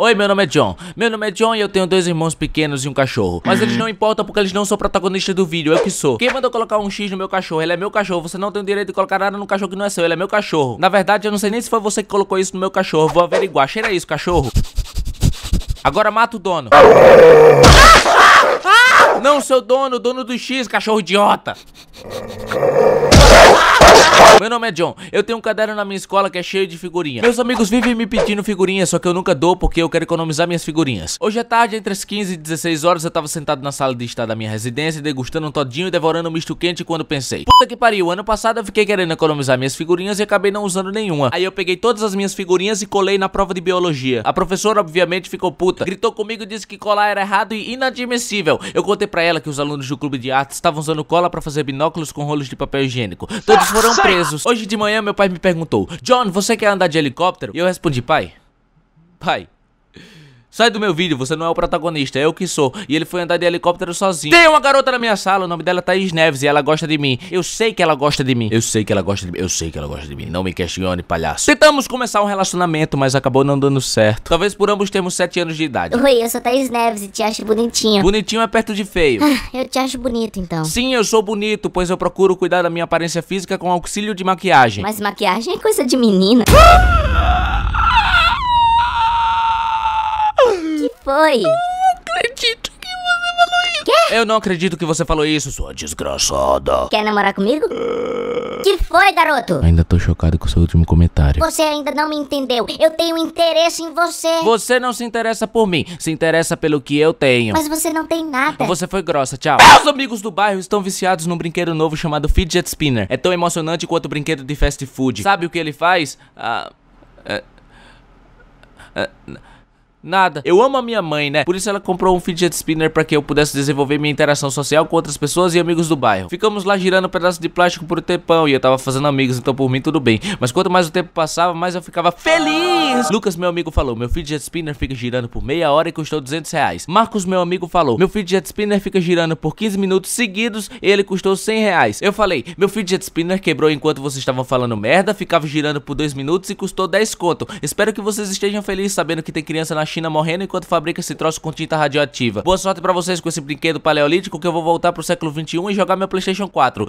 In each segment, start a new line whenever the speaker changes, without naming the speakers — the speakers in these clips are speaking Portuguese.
Oi, meu nome é John. Meu nome é John e eu tenho dois irmãos pequenos e um cachorro. Mas eles não importam porque eles não são protagonistas do vídeo, eu que sou. Quem mandou colocar um X no meu cachorro? Ele é meu cachorro. Você não tem o direito de colocar nada no cachorro que não é seu. Ele é meu cachorro. Na verdade, eu não sei nem se foi você que colocou isso no meu cachorro. Vou averiguar. Cheira isso, cachorro. Agora mata o dono. Não, seu dono, dono do X, cachorro idiota. Meu nome é John, eu tenho um caderno na minha escola que é cheio de figurinha Meus amigos vivem me pedindo figurinhas, só que eu nunca dou porque eu quero economizar minhas figurinhas Hoje à tarde, entre as 15 e 16 horas, eu tava sentado na sala de estar da minha residência Degustando um todinho e devorando um misto quente quando pensei Puta que pariu, ano passado eu fiquei querendo economizar minhas figurinhas e acabei não usando nenhuma Aí eu peguei todas as minhas figurinhas e colei na prova de biologia A professora obviamente ficou puta, gritou comigo e disse que colar era errado e inadmissível Eu contei pra ela que os alunos do clube de artes estavam usando cola pra fazer binóculos com rolos de papel higiênico Todos foram presos. Hoje de manhã meu pai me perguntou, John, você quer andar de helicóptero? E eu respondi, pai, pai, Sai do meu vídeo, você não é o protagonista, é eu que sou. E ele foi andar de helicóptero sozinho. Tem uma garota na minha sala, o nome dela é Thaís Neves e ela gosta de mim. Eu sei que ela gosta de mim. Eu sei que ela gosta de mim. Eu sei que ela gosta de mim. Não me questione, palhaço. Tentamos começar um relacionamento, mas acabou não dando certo. Talvez por ambos termos 7 anos de idade. Oi, eu sou Thaís Neves e te acho bonitinha. Bonitinho é perto de feio. Ah, eu te acho bonito, então. Sim, eu sou bonito, pois eu procuro cuidar da minha aparência física com auxílio de maquiagem. Mas maquiagem é coisa de menina. Ah! foi? Eu não acredito que você falou isso. Quê? Eu não acredito que você falou isso, sua desgraçada. Quer namorar comigo? Ah. Que foi, garoto? Ainda tô chocado com o seu último comentário. Você ainda não me entendeu. Eu tenho interesse em você. Você não se interessa por mim, se interessa pelo que eu tenho. Mas você não tem nada. Você foi grossa, tchau. Meus amigos do bairro estão viciados num brinquedo novo chamado Fidget Spinner. É tão emocionante quanto o brinquedo de fast food. Sabe o que ele faz? Ah... É... é... Nada. Eu amo a minha mãe, né? Por isso ela comprou um fidget spinner para que eu pudesse desenvolver minha interação social com outras pessoas e amigos do bairro. Ficamos lá girando um pedaço de plástico por um tempão e eu tava fazendo amigos, então por mim tudo bem. Mas quanto mais o tempo passava, mais eu ficava feliz. Lucas, meu amigo, falou: Meu fidget spinner fica girando por meia hora e custou 200 reais. Marcos, meu amigo, falou: Meu fidget spinner fica girando por 15 minutos seguidos e ele custou 100 reais. Eu falei: Meu fidget spinner quebrou enquanto vocês estavam falando merda, ficava girando por 2 minutos e custou 10 conto. Espero que vocês estejam felizes sabendo que tem criança na China morrendo enquanto fabrica esse troço com tinta radioativa. Boa sorte pra vocês com esse brinquedo paleolítico que eu vou voltar pro século 21 e jogar meu Playstation 4.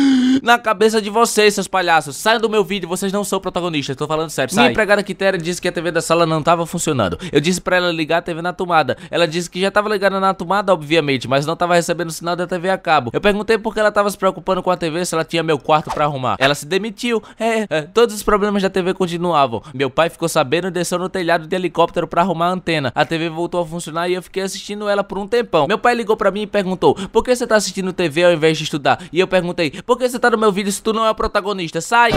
na cabeça de vocês, seus palhaços. Saiam do meu vídeo, vocês não são protagonistas, tô falando sério. Sai. Minha empregada Quitéria disse que a TV da sala não tava funcionando. Eu disse pra ela ligar a TV na tomada. Ela disse que já tava ligada na tomada, obviamente, mas não tava recebendo sinal da TV a cabo. Eu perguntei por que ela tava se preocupando com a TV se ela tinha meu quarto pra arrumar. Ela se demitiu. É, é. todos os problemas da TV continuavam. Meu pai ficou sabendo e desceu no telhado de helicóptero pra arrumar a antena. A TV voltou a funcionar e eu fiquei assistindo ela por um tempão. Meu pai ligou pra mim e perguntou: Por que você tá assistindo TV ao invés de estudar? E eu perguntei: Por que você tá comentar tá no meu vídeo se tu não é o protagonista. Sai!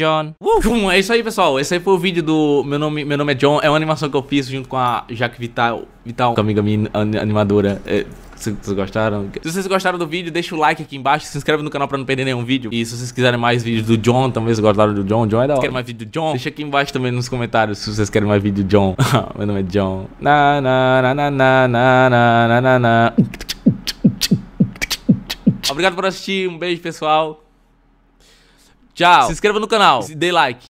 John. Uhum, é isso aí, pessoal. Esse aí foi o vídeo do Meu Nome, meu nome é John. É uma animação que eu fiz junto com a Jaque Vital, Vital com é amiga minha animadora. É, se vocês gostaram. Se vocês gostaram do vídeo, deixa o like aqui embaixo, se inscreve no canal pra não perder nenhum vídeo. E se vocês quiserem mais vídeos do John, talvez gostaram do John. John é da hora. Querem mais vídeo do John? Deixa aqui embaixo também nos comentários se vocês querem mais vídeo do John. Meu nome é John. Na, na, na, na, na, na, na, na, na. Obrigado por assistir, um beijo pessoal. Tchau. Se inscreva no canal. Dê like.